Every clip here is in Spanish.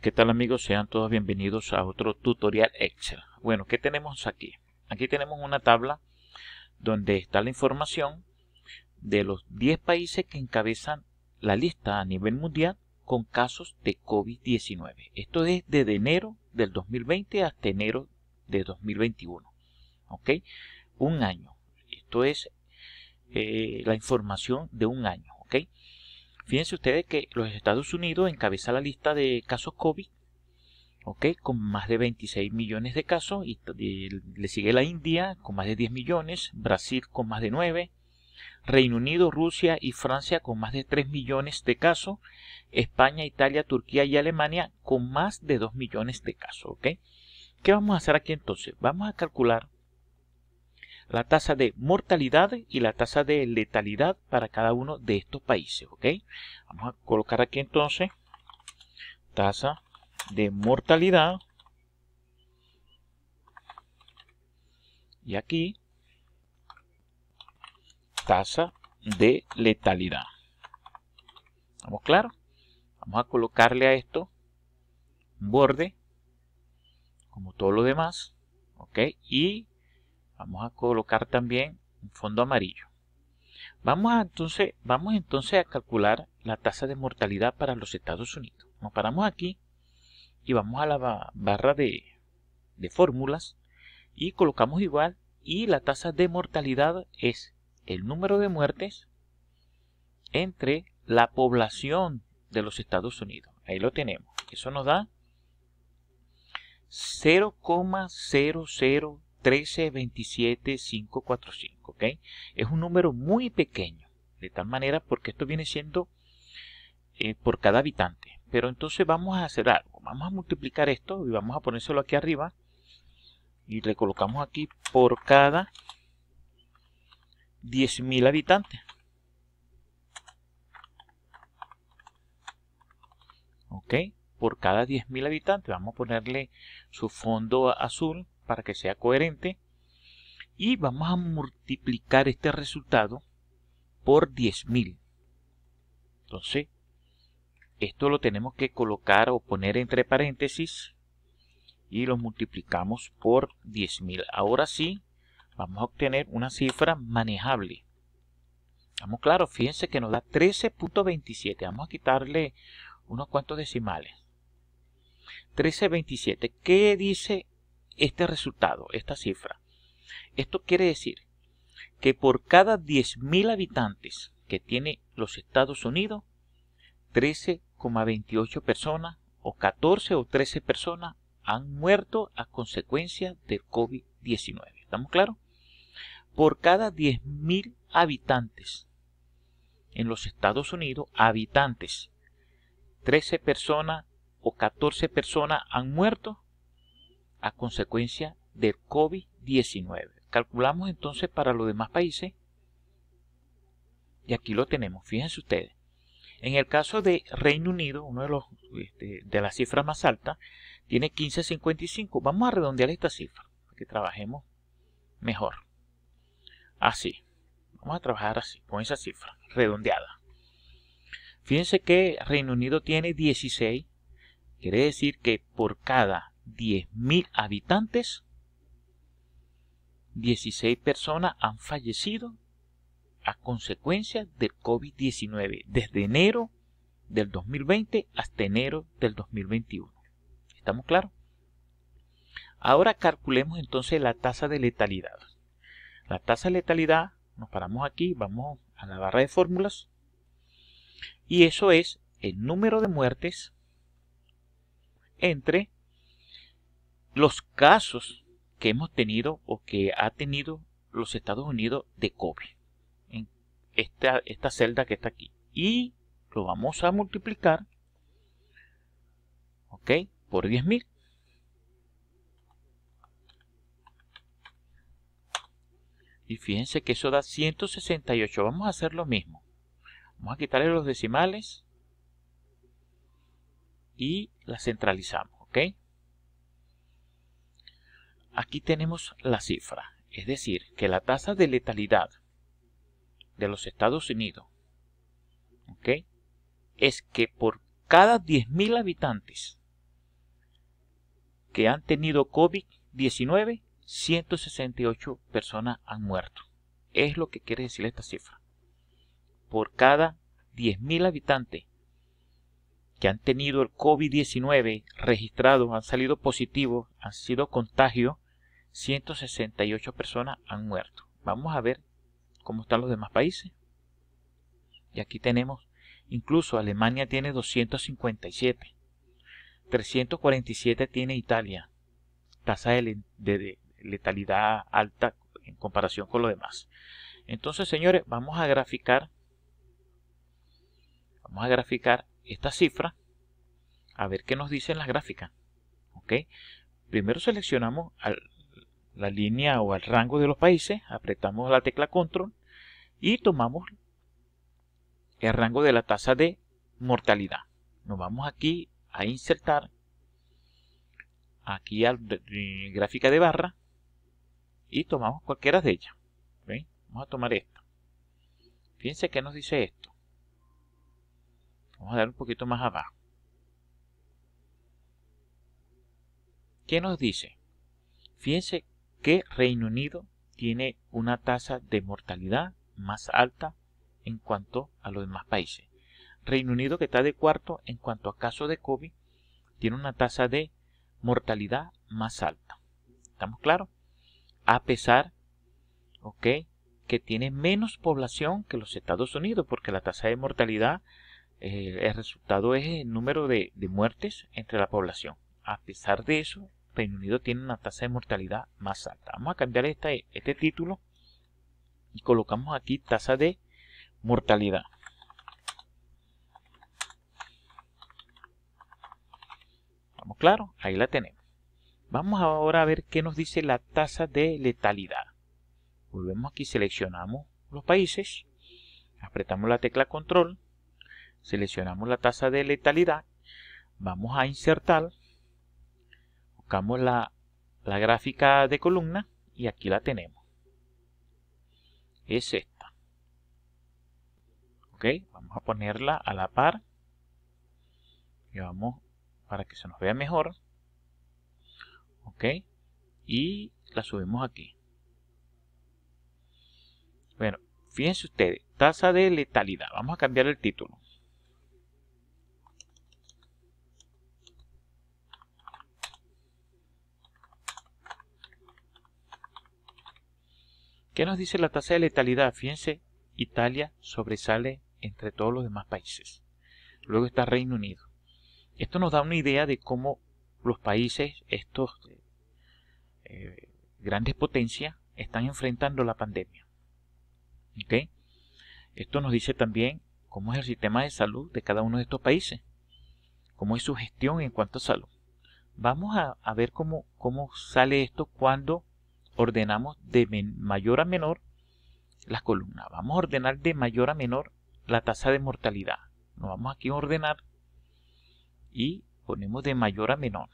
¿Qué tal amigos? Sean todos bienvenidos a otro tutorial Excel. Bueno, ¿qué tenemos aquí? Aquí tenemos una tabla donde está la información de los 10 países que encabezan la lista a nivel mundial con casos de COVID-19. Esto es desde enero del 2020 hasta enero de 2021. ¿Ok? Un año. Esto es eh, la información de un año. ¿Ok? Fíjense ustedes que los Estados Unidos encabeza la lista de casos COVID, ¿ok? Con más de 26 millones de casos, y le sigue la India con más de 10 millones, Brasil con más de 9, Reino Unido, Rusia y Francia con más de 3 millones de casos, España, Italia, Turquía y Alemania con más de 2 millones de casos, ¿ok? ¿Qué vamos a hacer aquí entonces? Vamos a calcular la tasa de mortalidad y la tasa de letalidad para cada uno de estos países. ¿ok? Vamos a colocar aquí entonces tasa de mortalidad y aquí tasa de letalidad. ¿Estamos claro Vamos a colocarle a esto un borde, como todo lo demás, ¿ok? Y vamos a colocar también un fondo amarillo. Vamos entonces, vamos entonces a calcular la tasa de mortalidad para los Estados Unidos. Nos paramos aquí y vamos a la barra de, fórmulas y colocamos igual y la tasa de mortalidad es el número de muertes entre la población de los Estados Unidos. Ahí lo tenemos. Eso nos da 0,000 1327545, ¿ok? Es un número muy pequeño, de tal manera porque esto viene siendo eh, por cada habitante. Pero entonces vamos a hacer algo, vamos a multiplicar esto y vamos a ponérselo aquí arriba y le colocamos aquí por cada 10.000 habitantes. ¿Ok? Por cada 10.000 habitantes. Vamos a ponerle su fondo azul para que sea coherente. Y vamos a multiplicar este resultado por 10.000. Entonces, esto lo tenemos que colocar o poner entre paréntesis y lo multiplicamos por 10.000. Ahora sí, vamos a obtener una cifra manejable. Estamos claro, fíjense que nos da 13.27. Vamos a quitarle unos cuantos decimales. 13.27. ¿Qué dice este resultado, esta cifra. Esto quiere decir que por cada 10.000 habitantes que tiene los Estados Unidos, 13,28 personas o 14 o 13 personas han muerto a consecuencia del COVID-19. ¿Estamos claros? Por cada 10.000 habitantes en los Estados Unidos, habitantes, 13 personas o 14 personas han muerto a consecuencia del COVID-19. Calculamos entonces para los demás países y aquí lo tenemos, fíjense ustedes. En el caso de Reino Unido, uno de, los, este, de las cifras más altas, tiene 15.55. Vamos a redondear esta cifra para que trabajemos mejor. Así. Vamos a trabajar así, con esa cifra, redondeada. Fíjense que Reino Unido tiene 16. Quiere decir que por cada 10.000 habitantes, 16 personas han fallecido a consecuencia del COVID-19 desde enero del 2020 hasta enero del 2021. ¿Estamos claros? Ahora calculemos entonces la tasa de letalidad. La tasa de letalidad, nos paramos aquí, vamos a la barra de fórmulas, y eso es el número de muertes entre los casos que hemos tenido o que ha tenido los Estados Unidos de COVID en esta, esta celda que está aquí. Y lo vamos a multiplicar, ¿ok? Por 10.000. Y fíjense que eso da 168. Vamos a hacer lo mismo. Vamos a quitarle los decimales y la centralizamos, ¿ok? Aquí tenemos la cifra, es decir, que la tasa de letalidad de los Estados Unidos es que por cada 10.000 habitantes que han tenido COVID-19, 168 personas han muerto. Es lo que quiere decir esta cifra. Por cada 10.000 habitantes que han tenido el COVID-19 registrados han salido positivos, han sido contagios, 168 personas han muerto. Vamos a ver cómo están los demás países. Y aquí tenemos, incluso Alemania tiene 257, 347 tiene Italia, tasa de, letalidad alta en comparación con lo demás. Entonces, señores, vamos a graficar, vamos a graficar esta cifra a ver qué nos dicen las gráficas. ¿ok? Primero seleccionamos la línea o el rango de los países, apretamos la tecla control y tomamos el rango de la tasa de mortalidad. Nos vamos aquí a insertar, aquí a gráfica de barra y tomamos cualquiera de ellas. Vamos a tomar esta. Fíjense qué nos dice esto. Vamos a dar un poquito más abajo. ¿Qué nos dice? Fíjense que Reino Unido tiene una tasa de mortalidad más alta en cuanto a los demás países. Reino Unido, que está de cuarto en cuanto a casos de COVID, tiene una tasa de mortalidad más alta. ¿Estamos claros? A pesar, ¿ok? Que tiene menos población que los Estados Unidos, porque la tasa de mortalidad eh, el resultado es el número de, muertes entre la población. A pesar de eso, Reino Unido tiene una tasa de mortalidad más alta. Vamos a cambiar este título y colocamos aquí tasa de mortalidad. Vamos, claro, Ahí la tenemos. Vamos ahora a ver qué nos dice la tasa de letalidad. Volvemos aquí, seleccionamos los países, apretamos la tecla control, seleccionamos la tasa de letalidad, vamos a insertar, buscamos la, la gráfica de columna y aquí la tenemos. Es esta. Ok, vamos a ponerla a la par. vamos para que se nos vea mejor. Ok, y la subimos aquí. Bueno, fíjense ustedes, tasa de letalidad. Vamos a cambiar el título. ¿Qué nos dice la tasa de letalidad? Fíjense, Italia sobresale entre todos los demás países. Luego está Reino Unido. Esto nos da una idea de cómo los países, estos eh, eh, grandes potencias, están enfrentando la pandemia. Esto nos dice también cómo es el sistema de salud de cada uno de estos países, cómo es su gestión en cuanto a salud. Vamos a, ver cómo, cómo sale esto cuando ordenamos de mayor a menor las columnas. Vamos a ordenar de mayor a menor la tasa de mortalidad. Nos vamos aquí a ordenar y ponemos de mayor a menor.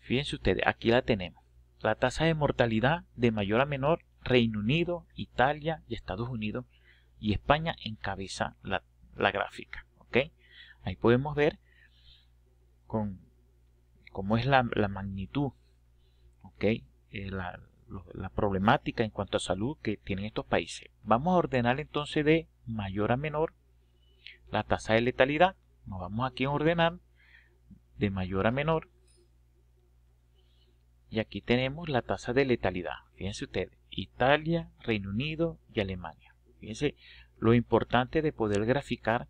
Fíjense ustedes, aquí la tenemos. La tasa de mortalidad de mayor a menor, Reino Unido, Italia y Estados Unidos y España encabeza la, gráfica. ¿ok? Ahí podemos ver con, cómo es la, la magnitud eh, la, la problemática en cuanto a salud que tienen estos países. Vamos a ordenar entonces de mayor a menor la tasa de letalidad. Nos vamos aquí a ordenar de mayor a menor. Y aquí tenemos la tasa de letalidad. Fíjense ustedes, Italia, Reino Unido y Alemania. Fíjense lo importante de poder graficar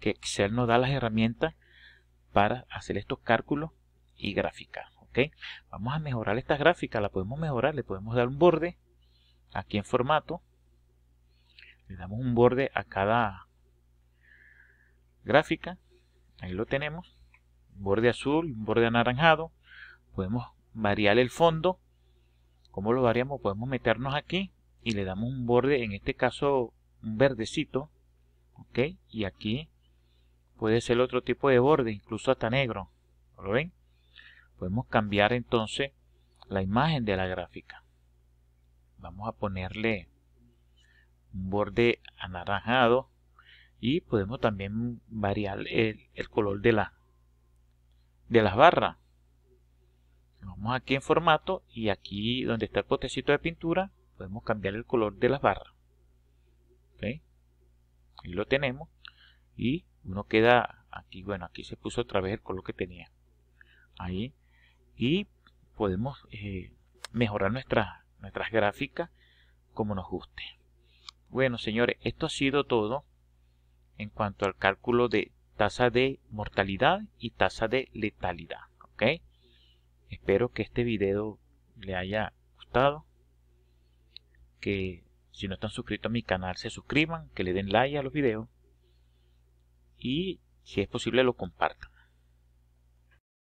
que Excel nos da las herramientas para hacer estos cálculos y graficar. Vamos a mejorar esta gráfica, la podemos mejorar, le podemos dar un borde aquí en formato. Le damos un borde a cada gráfica. Ahí lo tenemos. Un borde azul, un borde anaranjado. Podemos variar el fondo. ¿Cómo lo variamos? Podemos meternos aquí y le damos un borde, en este caso un verdecito. ¿Ok? Y aquí puede ser otro tipo de borde, incluso hasta negro. ¿Lo ven? Podemos cambiar entonces la imagen de la gráfica. Vamos a ponerle un borde anaranjado y podemos también variar el, color de, la, de las barras. Vamos aquí en formato y aquí donde está el potecito de pintura podemos cambiar el color de las barras. ¿Okay? Ahí lo tenemos y uno queda aquí, bueno, aquí se puso otra vez el color que tenía. Ahí y podemos eh, mejorar nuestras, nuestras gráficas como nos guste. Bueno, señores, esto ha sido todo en cuanto al cálculo de tasa de mortalidad y tasa de letalidad. ¿ok? Espero que este video le haya gustado. Que si no están suscritos a mi canal, se suscriban, que le den like a los videos y si es posible lo compartan.